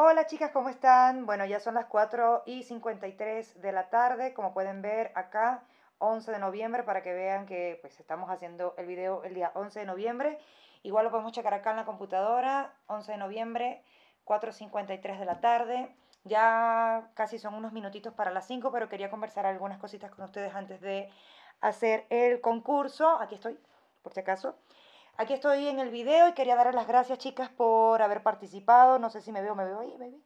Hola chicas, ¿cómo están? Bueno, ya son las 4 y 53 de la tarde, como pueden ver acá, 11 de noviembre, para que vean que pues estamos haciendo el video el día 11 de noviembre. Igual lo podemos checar acá en la computadora, 11 de noviembre, 4.53 de la tarde. Ya casi son unos minutitos para las 5, pero quería conversar algunas cositas con ustedes antes de hacer el concurso. Aquí estoy, por si acaso. Aquí estoy en el video y quería darles las gracias, chicas, por haber participado. No sé si me veo, me veo ahí, baby.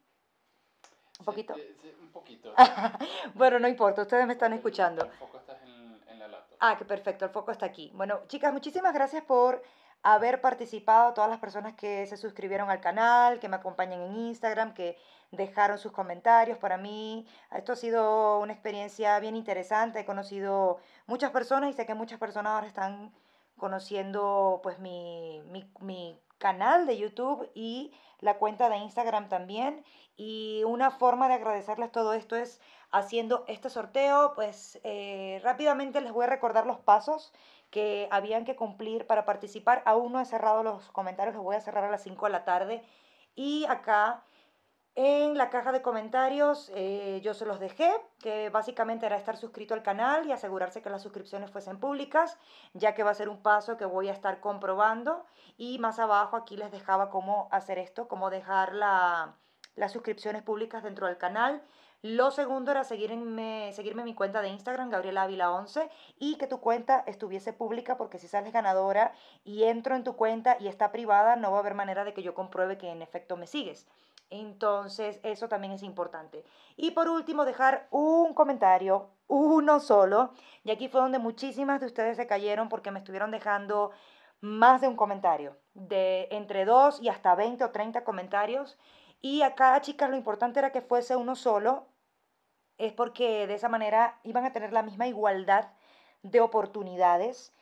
Un poquito. Eh, sí, un poquito. bueno, no importa, ustedes me están escuchando. El foco está en, la laptop. Ah, que perfecto, el foco está aquí. Bueno, chicas, muchísimas gracias por haber participado, todas las personas que se suscribieron al canal, que me acompañan en Instagram, que dejaron sus comentarios. Para mí, esto ha sido una experiencia bien interesante. He conocido muchas personas y sé que muchas personas ahora están conociendo pues mi, canal de YouTube y la cuenta de Instagram también. Y una forma de agradecerles todo esto es haciendo este sorteo. Pues eh, rápidamente les voy a recordar los pasos que habían que cumplir para participar. Aún no he cerrado los comentarios, les voy a cerrar a las 5 de la tarde. Y acá en la caja de comentarios eh, yo se los dejé, que básicamente era estar suscrito al canal y asegurarse que las suscripciones fuesen públicas, ya que va a ser un paso que voy a estar comprobando. Y más abajo aquí les dejaba cómo hacer esto, cómo dejar las suscripciones públicas dentro del canal. Lo segundo era seguirme, seguirme en mi cuenta de Instagram, Gabriela Ávila 11, y que tu cuenta estuviese pública, porque si sales ganadora y entro en tu cuenta y está privada, no va a haber manera de que yo compruebe que en efecto me sigues. Entonces, eso también es importante. Y por último, dejar un comentario, uno solo. Y aquí fue donde muchísimas de ustedes se cayeron porque me estuvieron dejando más de un comentario, de entre 2 y hasta 20 o 30 comentarios. Y acá chicas lo importante era que fuese uno solo, es porque de esa manera iban a tener la misma igualdad de oportunidades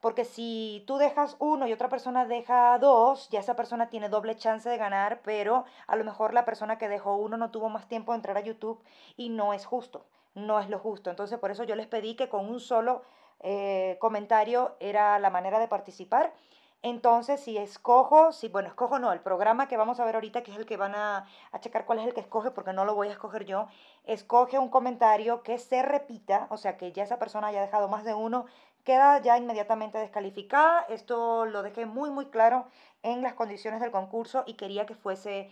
porque si tú dejas uno y otra persona deja dos, ya esa persona tiene doble chance de ganar, pero a lo mejor la persona que dejó uno no tuvo más tiempo de entrar a YouTube y no es justo, no es lo justo. Entonces por eso yo les pedí que con un solo eh, comentario era la manera de participar. Entonces, si escojo, si, bueno, escojo no, el programa que vamos a ver ahorita, que es el que van a, a, checar cuál es el que escoge, porque no lo voy a escoger yo, escoge un comentario que se repita, o sea, que ya esa persona haya dejado más de uno, queda ya inmediatamente descalificada. Esto lo dejé muy, muy claro en las condiciones del concurso y quería que fuese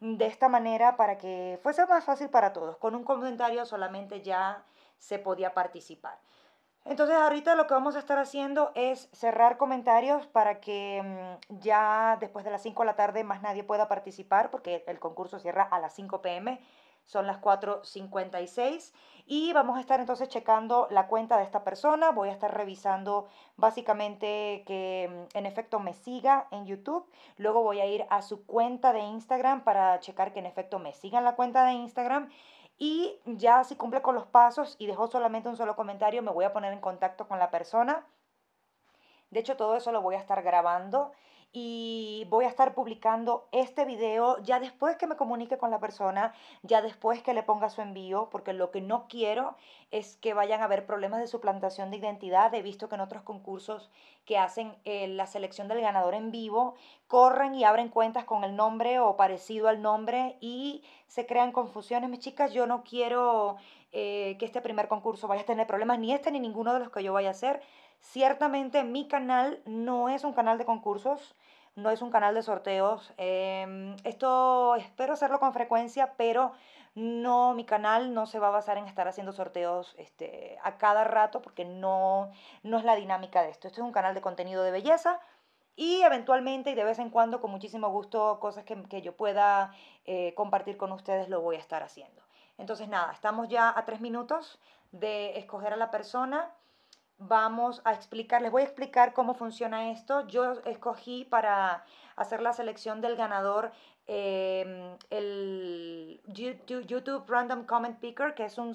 de esta manera para que fuese más fácil para todos. Con un comentario solamente ya se podía participar. Entonces ahorita lo que vamos a estar haciendo es cerrar comentarios para que mm, ya después de las 5 de la tarde más nadie pueda participar porque el concurso cierra a las 5 pm son las 4.56 y vamos a estar entonces checando la cuenta de esta persona, voy a estar revisando básicamente que mm, en efecto me siga en YouTube, luego voy a ir a su cuenta de Instagram para checar que en efecto me siga en la cuenta de Instagram y ya si cumple con los pasos y dejó solamente un solo comentario me voy a poner en contacto con la persona. De hecho todo eso lo voy a estar grabando y voy a estar publicando este video ya después que me comunique con la persona, ya después que le ponga su envío, porque lo que no quiero es que vayan a haber problemas de suplantación de identidad. He visto que en otros concursos que hacen eh, la selección del ganador en vivo, corren y abren cuentas con el nombre o parecido al nombre y se crean confusiones. Mis chicas, yo no quiero eh, que este primer concurso vaya a tener problemas, ni este ni ninguno de los que yo vaya a hacer. Ciertamente mi canal no es un canal de concursos, no es un canal de sorteos. Em, esto espero hacerlo con frecuencia, pero no, mi canal no se va a basar en estar haciendo sorteos este, a cada rato porque no, no es la dinámica de esto. Esto es un canal de contenido de belleza y eventualmente y de vez en cuando con muchísimo gusto cosas que, yo pueda eh, compartir con ustedes lo voy a estar haciendo. Entonces nada, estamos ya a tres minutos de escoger a la persona vamos a explicar, les voy a explicar cómo funciona esto. Yo escogí para hacer la selección del ganador eh, el YouTube Random Comment Picker, que es un,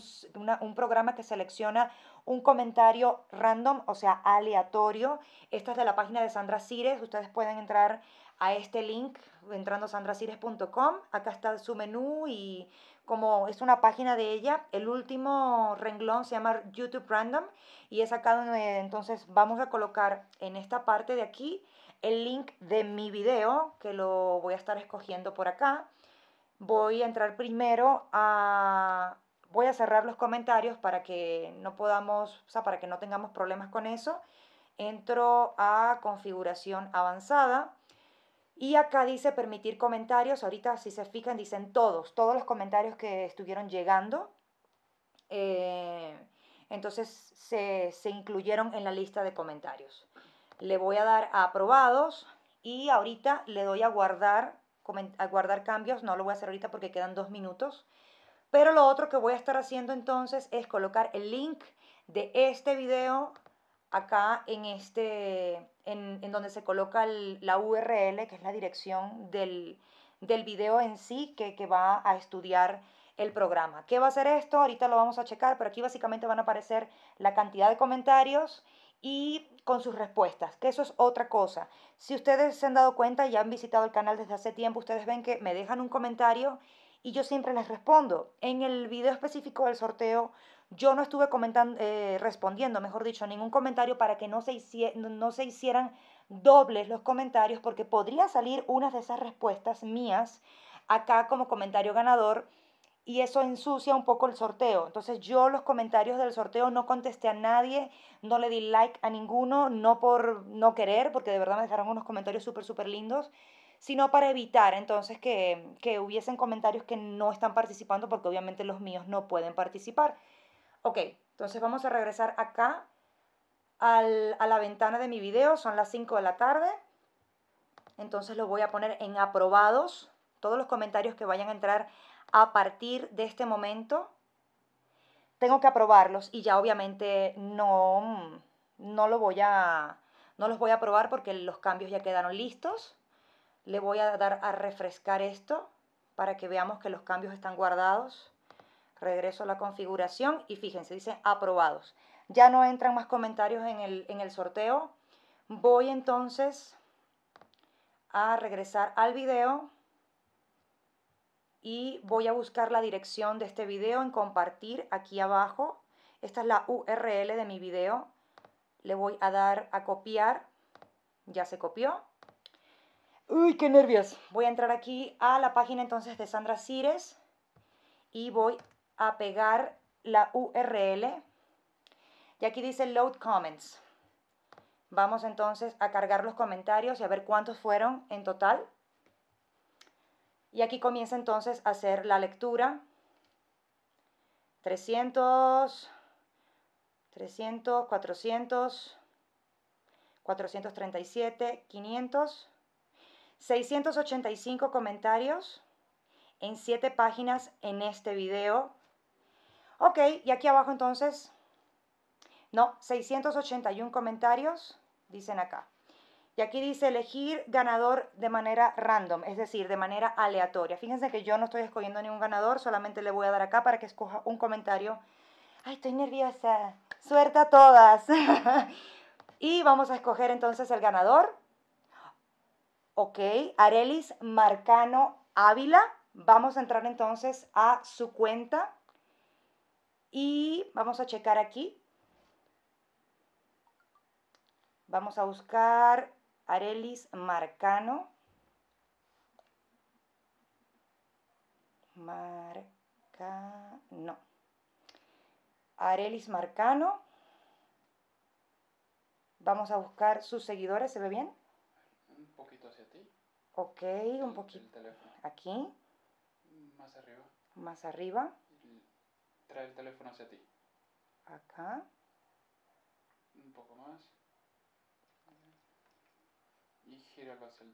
programa que selecciona un comentario random, o sea, aleatorio. Esta es de la página de Sandra Cires. Ustedes pueden entrar a este link entrando sandracires.com. Acá está su menú y como es una página de ella, el último renglón se llama YouTube Random y es acá donde entonces vamos a colocar en esta parte de aquí el link de mi video, que lo voy a estar escogiendo por acá. Voy a entrar primero a... Voy a cerrar los comentarios para que no podamos, o sea, para que no tengamos problemas con eso. Entro a configuración avanzada y acá dice permitir comentarios. Ahorita si se fijan dicen todos, todos los comentarios que estuvieron llegando. Eh, entonces se, incluyeron en la lista de comentarios. Le voy a dar a aprobados y ahorita le doy a guardar, a guardar cambios. No lo voy a hacer ahorita porque quedan dos minutos. Pero lo otro que voy a estar haciendo entonces es colocar el link de este video acá en este, en, donde se coloca la URL, que es la dirección del, del video en sí que, va a estudiar el programa. ¿Qué va a ser esto? Ahorita lo vamos a checar, pero aquí básicamente van a aparecer la cantidad de comentarios y con sus respuestas, que eso es otra cosa. Si ustedes se han dado cuenta y han visitado el canal desde hace tiempo, ustedes ven que me dejan un comentario y yo siempre les respondo. En el video específico del sorteo yo no estuve comentando, eh, respondiendo, mejor dicho, ningún comentario para que no se, hicieran dobles los comentarios, porque podría salir una de esas respuestas mías acá como comentario ganador y eso ensucia un poco el sorteo. Entonces yo los comentarios del sorteo no contesté a nadie, no le di like a ninguno, no por no querer, porque de verdad me dejaron unos comentarios súper, súper lindos, sino para evitar entonces que, que hubiesen comentarios que no están participando, porque obviamente los míos no pueden participar. Ok, entonces vamos a regresar acá a la ventana de mi video, son las 5 de la tarde. Entonces lo voy a poner en aprobados, todos los comentarios que vayan a entrar a partir de este momento. Tengo que aprobarlos y ya obviamente no, no los voy a aprobar porque los cambios ya quedaron listos. Le voy a dar a refrescar esto para que veamos que los cambios están guardados. Regreso a la configuración y fíjense, dice aprobados. Ya no entran más comentarios en el, sorteo. Voy entonces a regresar al video y voy a buscar la dirección de este video en compartir aquí abajo. Esta es la URL de mi video. Le voy a dar a copiar. Ya se copió. ¡Uy, qué nervios! Voy a entrar aquí a la página entonces de Sandra Cires y voy a pegar la URL. Y aquí dice load comments. Vamos entonces a cargar los comentarios y a ver cuántos fueron en total. Y aquí comienza entonces a hacer la lectura. 300, 300, 400, 437, 500, 685 comentarios en 7 páginas en este video Ok, y aquí abajo entonces, no, 681 comentarios, dicen acá. Y aquí dice elegir ganador de manera random, es decir, de manera aleatoria. Fíjense que yo no estoy escogiendo ningún ganador, solamente le voy a dar acá para que escoja un comentario. Ay, estoy nerviosa. Suerte a todas. y vamos a escoger entonces el ganador. Ok, Arelis Marcano Ávila. Vamos a entrar entonces a su cuenta y vamos a checar aquí. Vamos a buscar Arelis Marcano. Marcano. Arelis Marcano. Vamos a buscar sus seguidores, ¿se ve bien? Un poquito hacia ti. Ok, un poquito. Aquí. Más arriba. Más arriba. Trae el teléfono hacia ti. Acá. Un poco más. Y gíralo hacia,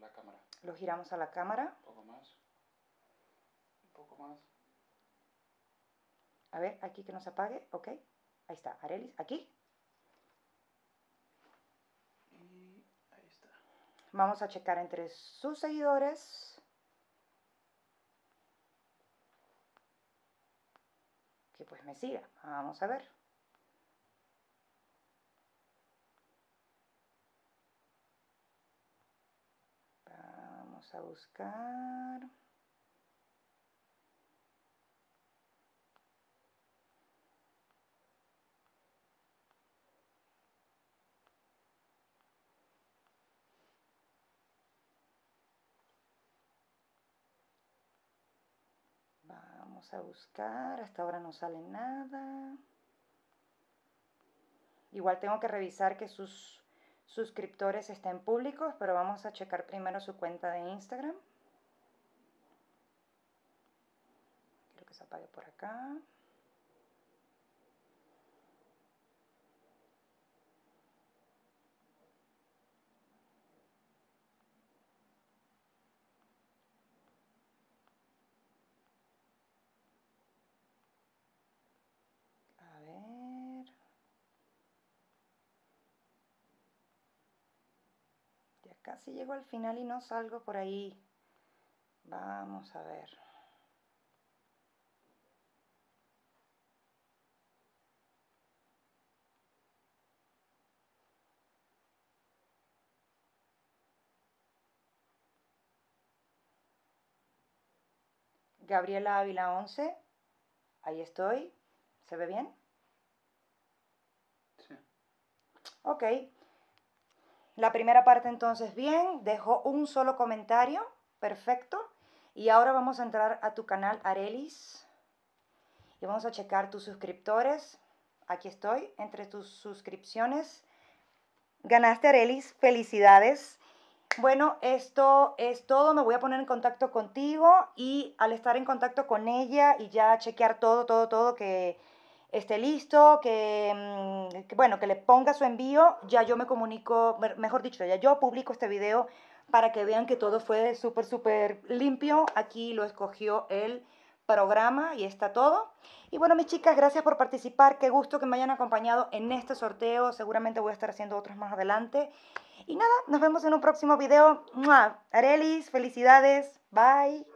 la cámara. Lo giramos a la cámara. Un poco más. Un poco más. A ver, aquí que nos apague. Ok. Ahí está. Arelis, aquí. Y ahí está. Vamos a checar entre sus seguidores. me siga. Vamos a ver. Vamos a buscar... a buscar, hasta ahora no sale nada. Igual tengo que revisar que sus suscriptores estén públicos, pero vamos a checar primero su cuenta de Instagram. Quiero que se apague por acá. Casi llego al final y no salgo por ahí. Vamos a ver. Gabriela Ávila once. Ahí estoy. ¿Se ve bien? Sí. Ok. La primera parte entonces bien, dejó un solo comentario, perfecto. Y ahora vamos a entrar a tu canal Arelis y vamos a checar tus suscriptores. Aquí estoy, entre tus suscripciones. Ganaste Arelis, felicidades. Bueno, esto es todo. Me voy a poner en contacto contigo y al estar en contacto con ella y ya chequear todo, todo, todo que esté listo, mm, que, bueno, que le ponga su envío, ya yo me comunico, mejor dicho, ya yo publico este video para que vean que todo fue súper, súper limpio. Aquí lo escogió el programa y está todo. Y bueno, mis chicas, gracias por participar. Qué gusto que me hayan acompañado en este sorteo. Seguramente voy a estar haciendo otros más adelante. Y nada, nos vemos en un próximo video. Arelis, felicidades. Bye.